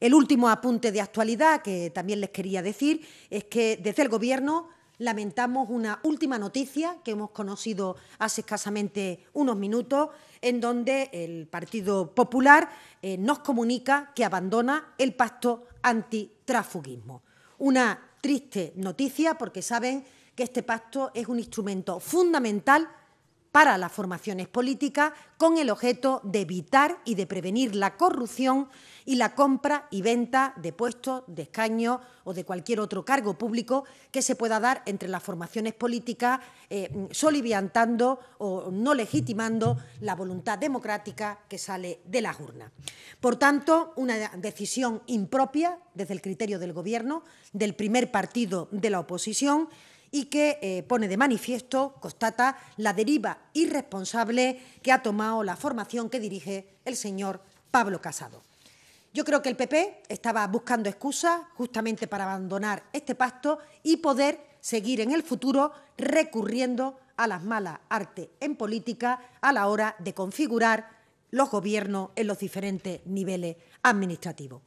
El último apunte de actualidad que también les quería decir es que desde el Gobierno lamentamos una última noticia que hemos conocido hace escasamente unos minutos, en donde el Partido Popular eh, nos comunica que abandona el pacto antitrafugismo. Una triste noticia porque saben que este pacto es un instrumento fundamental para las formaciones políticas con el objeto de evitar y de prevenir la corrupción y la compra y venta de puestos, de escaños o de cualquier otro cargo público que se pueda dar entre las formaciones políticas, eh, soliviantando o no legitimando la voluntad democrática que sale de las urnas. Por tanto, una decisión impropia desde el criterio del Gobierno, del primer partido de la oposición, y que eh, pone de manifiesto, constata, la deriva irresponsable que ha tomado la formación que dirige el señor Pablo Casado. Yo creo que el PP estaba buscando excusas justamente para abandonar este pacto y poder seguir en el futuro recurriendo a las malas artes en política a la hora de configurar los gobiernos en los diferentes niveles administrativos.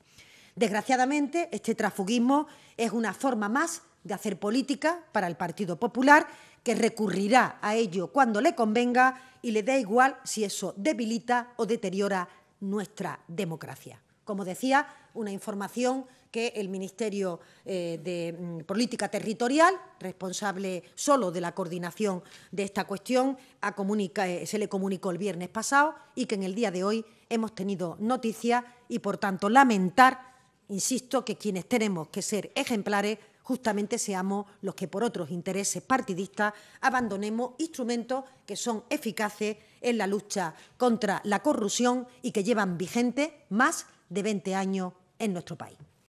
Desgraciadamente, este trafugismo es una forma más de hacer política para el Partido Popular, que recurrirá a ello cuando le convenga y le da igual si eso debilita o deteriora nuestra democracia. Como decía, una información que el Ministerio eh, de mm, Política Territorial, responsable solo de la coordinación de esta cuestión, eh, se le comunicó el viernes pasado y que en el día de hoy hemos tenido noticia y, por tanto, lamentar, insisto, que quienes tenemos que ser ejemplares justamente seamos los que por otros intereses partidistas abandonemos instrumentos que son eficaces en la lucha contra la corrupción y que llevan vigente más de 20 años en nuestro país.